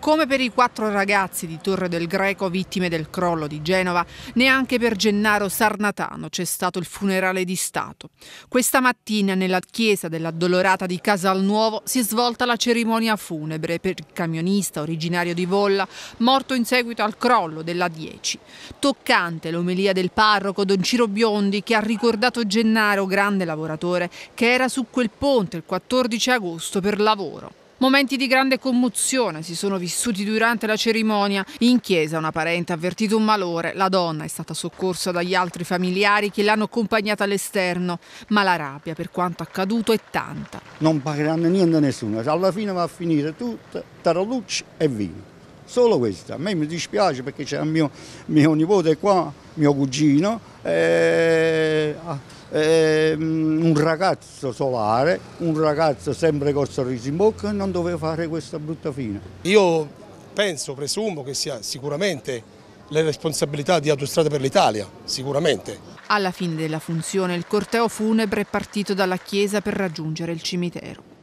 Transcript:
Come per i quattro ragazzi di Torre del Greco vittime del crollo di Genova, neanche per Gennaro Sarnatano c'è stato il funerale di Stato. Questa mattina nella chiesa dell'Addolorata di Casalnuovo si è svolta la cerimonia funebre per il camionista originario di Volla, morto in seguito al crollo della 10. Toccante l'omelia del parroco Don Ciro Biondi che ha ricordato Gennaro, grande lavoratore, che era su quel ponte il 14 agosto per lavoro. Momenti di grande commozione si sono vissuti durante la cerimonia. In chiesa una parente ha avvertito un malore. La donna è stata soccorsa dagli altri familiari che l'hanno accompagnata all'esterno. Ma la rabbia per quanto accaduto è tanta. Non pagheranno niente a nessuno. Alla fine va a finire tutto, tra luce e vino. Solo questo. A me mi dispiace perché c'è mio, mio nipote qua mio cugino, eh, eh, un ragazzo solare, un ragazzo sempre col sorriso in bocca, non doveva fare questa brutta fine. Io penso, presumo che sia sicuramente le responsabilità di Autostrada per l'Italia, sicuramente. Alla fine della funzione il corteo funebre è partito dalla chiesa per raggiungere il cimitero.